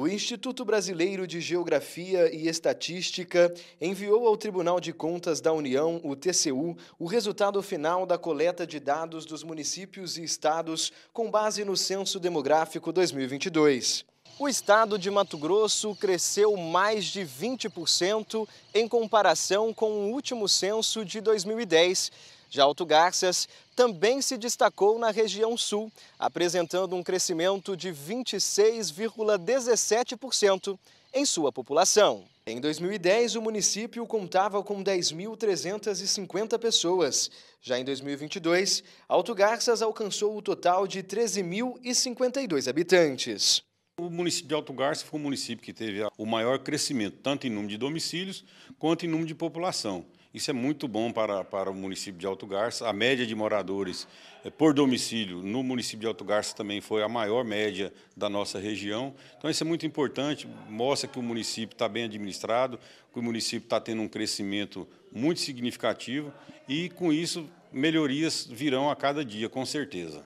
O Instituto Brasileiro de Geografia e Estatística enviou ao Tribunal de Contas da União, o TCU, o resultado final da coleta de dados dos municípios e estados com base no Censo Demográfico 2022. O estado de Mato Grosso cresceu mais de 20% em comparação com o último censo de 2010. Já Alto Garças também se destacou na região sul, apresentando um crescimento de 26,17% em sua população. Em 2010, o município contava com 10.350 pessoas. Já em 2022, Alto Garças alcançou o total de 13.052 habitantes. O município de Alto Garça foi o município que teve o maior crescimento, tanto em número de domicílios quanto em número de população. Isso é muito bom para, para o município de Alto Garça. A média de moradores eh, por domicílio no município de Alto Garça também foi a maior média da nossa região. Então, isso é muito importante, mostra que o município está bem administrado, que o município está tendo um crescimento muito significativo e, com isso, melhorias virão a cada dia, com certeza.